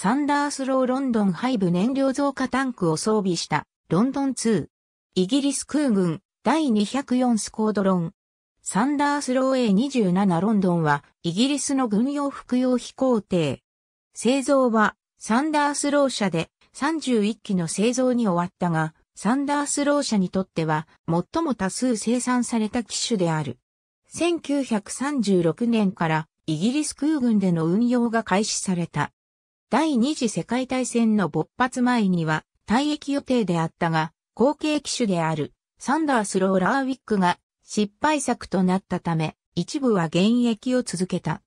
サンダースローロンドン廃部燃料増加タンクを装備したロンドン2。イギリス空軍第204スコードロン。サンダースロー A27 ロンドンはイギリスの軍用服用飛行艇。製造はサンダースロー社で31機の製造に終わったが、サンダースロー社にとっては最も多数生産された機種である。1936年からイギリス空軍での運用が開始された。第二次世界大戦の勃発前には退役予定であったが、後継機種であるサンダース・ローラーウィックが失敗作となったため、一部は現役を続けた。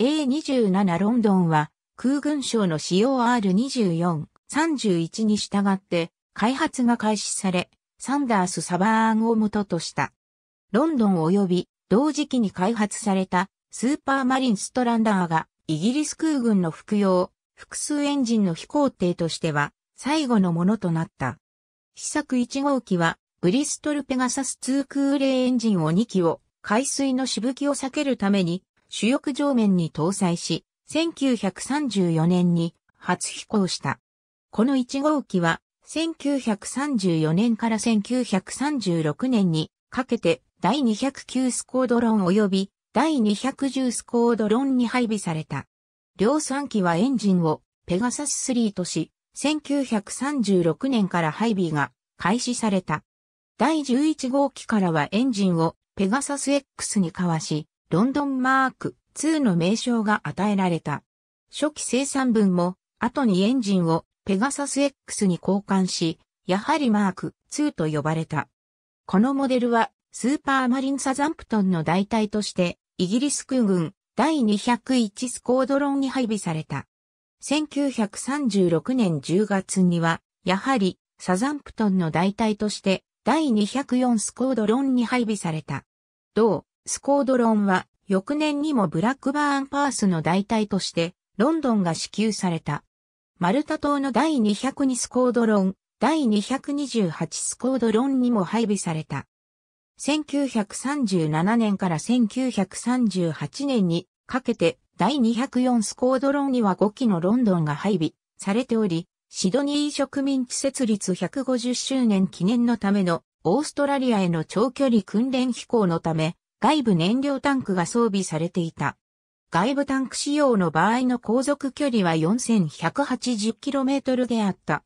A27 ロンドンは空軍省の c o R24、31に従って開発が開始され、サンダース・サバーンを元とした。ロンドン及び同時期に開発されたスーパーマリンストランダーがイギリス空軍の服用、複数エンジンの飛行艇としては最後のものとなった。試作1号機はブリストルペガサス2空冷エンジンを2機を海水のしぶきを避けるために主翼上面に搭載し、1934年に初飛行した。この1号機は1934年から1936年にかけて第209スコードロン及び第210スコードロンに配備された。量産機はエンジンをペガサス3とし、1936年から配備が開始された。第11号機からはエンジンをペガサス X に交わし、ロンドンマーク2の名称が与えられた。初期生産分も後にエンジンをペガサス X に交換し、やはりマーク2と呼ばれた。このモデルはスーパーマリンサザンプトンの代替としてイギリス空軍第201スコードロンに配備された。1936年10月には、やはり、サザンプトンの代替として、第204スコードロンに配備された。同、スコードロンは、翌年にもブラックバーンパースの代替として、ロンドンが支給された。マルタ島の第202スコードロン、第228スコードロンにも配備された。1937年から1938年にかけて第204スコードロンには5機のロンドンが配備されており、シドニー植民地設立150周年記念のためのオーストラリアへの長距離訓練飛行のため外部燃料タンクが装備されていた。外部タンク使用の場合の航続距離は 4180km であった。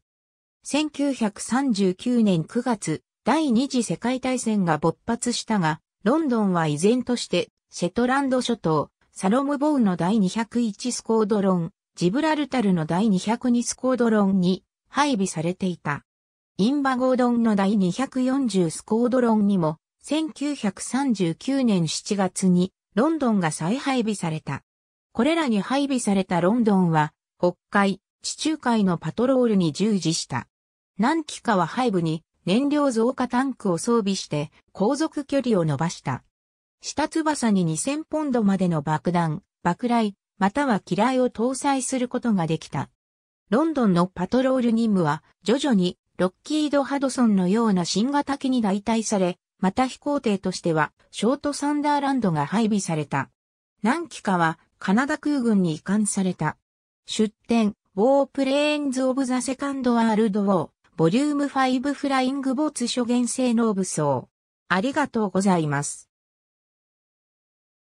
1939年9月、第二次世界大戦が勃発したが、ロンドンは依然として、シェトランド諸島、サロムボウの第201スコードロン、ジブラルタルの第202スコードロンに配備されていた。インバゴードンの第240スコードロンにも、1939年7月にロンドンが再配備された。これらに配備されたロンドンは、北海、地中海のパトロールに従事した。何機かは配部に燃料増加タンクを装備して航続距離を伸ばした。下翼に2000ポンドまでの爆弾、爆雷、または機雷を搭載することができた。ロンドンのパトロール任務は徐々にロッキード・ハドソンのような新型機に代替され、また飛行艇としてはショートサンダーランドが配備された。何機かはカナダ空軍に移管された。出展、ウォープレーンズ・オブ・ザ・セカンド・ワールド・ウォー。ボリューム5フライングボーツ諸元性能武装。ありがとうございます。